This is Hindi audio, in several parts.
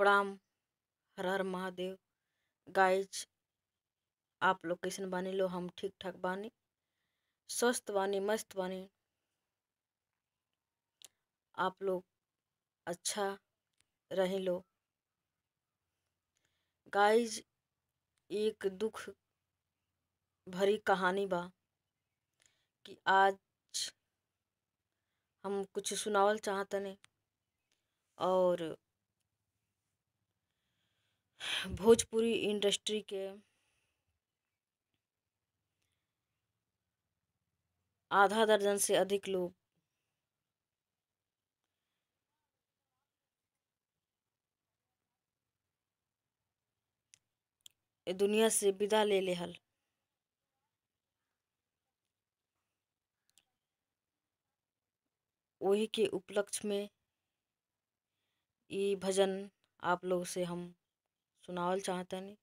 प्रणाम हर हर महादेव गाइज आप लोग कैसे बानी लो हम ठीक ठाक बानी स्वस्थ बानी मस्त बानी आप लोग अच्छा रह लो गाइज एक दुख भरी कहानी बा कि आज हम कुछ सुनावल नहीं और भोजपुरी इंडस्ट्री के आधा दर्जन से अधिक लोग दुनिया से विदा ले ले हल वही के उपलक्ष में ये भजन आप लोग से हम सुनावल चाहतनी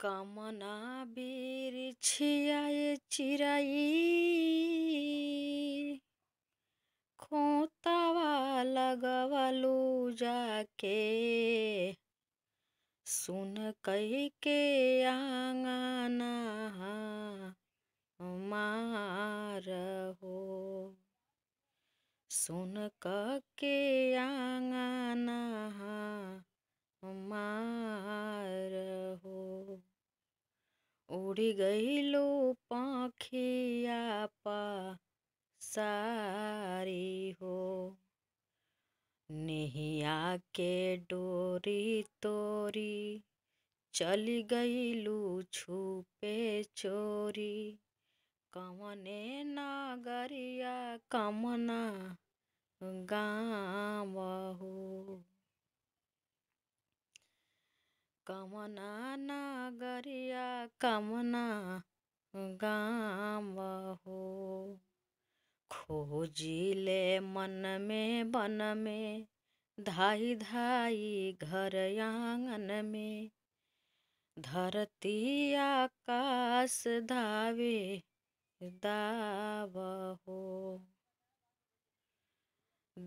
कामना बेर छियाए चिराई खोतावा लगवलू जाके सुन कह के आंगना मार हो सुन के आंगना हमार हो उड़ गई लो पाखिया पा सारी हो नहिया के डोरी तोरी चली गई लू छुपे चोरी कमने नागरिया कमना गो कमना नगरिया कमना गावहु खोजिले मन में बन में धाई धाई घर आंगन में धरती आकाश धावे हो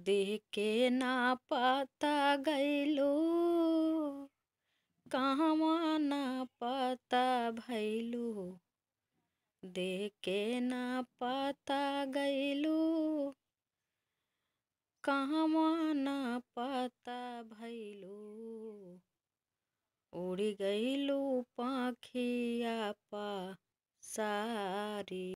देख के ना पता गैलो कहाँ ना पता भैलो देह के ना पता गैलो कहाँ ना पता भैलो उड़ गैलो पाखिया पा सारी